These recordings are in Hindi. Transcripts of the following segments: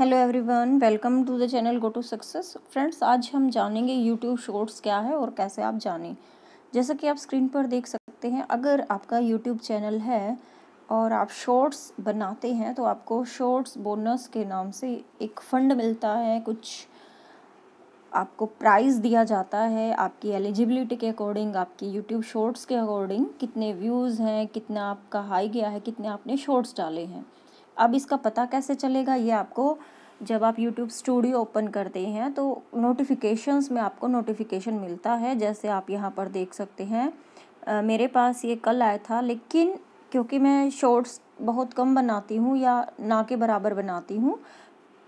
hello everyone welcome to the channel go to success friends आज हम जानेंगे यूट्यूब शॉर्ट्स क्या है और कैसे आप जानें जैसा कि आप स्क्रीन पर देख सकते हैं अगर आपका यूट्यूब चैनल है और आप शॉर्ट्स बनाते हैं तो आपको शॉर्ट्स बोनस के नाम से एक फ़ंड मिलता है कुछ आपको प्राइज़ दिया जाता है आपकी एलिजिबिलिटी के अकॉर्डिंग आपकी यूट्यूब शॉर्ट्स के अकॉर्डिंग कितने व्यूज़ हैं कितना आपका हाई गया है कितने आपने शॉर्ट्स डाले हैं अब इसका पता कैसे चलेगा ये आपको जब आप YouTube स्टूडियो ओपन करते हैं तो नोटिफिकेशंस में आपको नोटिफिकेशन मिलता है जैसे आप यहाँ पर देख सकते हैं आ, मेरे पास ये कल आया था लेकिन क्योंकि मैं शॉर्ट्स बहुत कम बनाती हूँ या ना के बराबर बनाती हूँ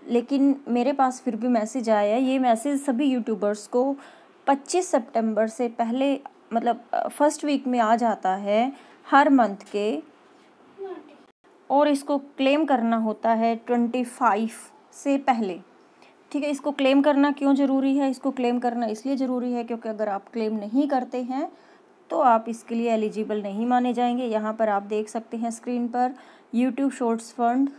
लेकिन मेरे पास फिर भी मैसेज आया है ये मैसेज सभी यूट्यूबर्स को 25 सितंबर से पहले मतलब फर्स्ट वीक में आ जाता है हर मंथ के और इसको क्लेम करना होता है ट्वेंटी फाइव से पहले ठीक है इसको क्लेम करना क्यों ज़रूरी है इसको क्लेम करना इसलिए ज़रूरी है क्योंकि अगर आप क्लेम नहीं करते हैं तो आप इसके लिए एलिजिबल नहीं माने जाएंगे यहाँ पर आप देख सकते हैं स्क्रीन पर YouTube shorts fund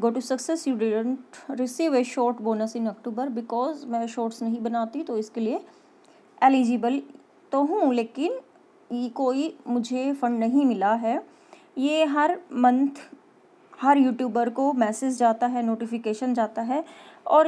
go to success you didn't receive a short bonus in October because मैं शॉर्ट्स नहीं बनाती तो इसके लिए एलिजिबल तो हूँ लेकिन कोई मुझे फ़ंड नहीं मिला है ये हर मंथ हर यूट्यूबर को मैसेज जाता है नोटिफिकेशन जाता है और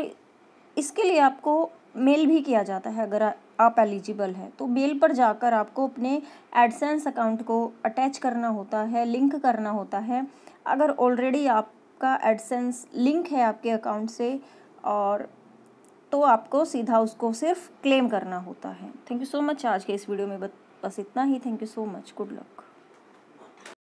इसके लिए आपको मेल भी किया जाता है अगर आप एलिजिबल हैं तो मेल पर जाकर आपको अपने एडसेंस अकाउंट को अटैच करना होता है लिंक करना होता है अगर ऑलरेडी आपका एडसेंस लिंक है आपके अकाउंट से और तो आपको सीधा उसको सिर्फ क्लेम करना होता है थैंक यू सो मच आज के इस वीडियो में बस इतना ही thank you so much good luck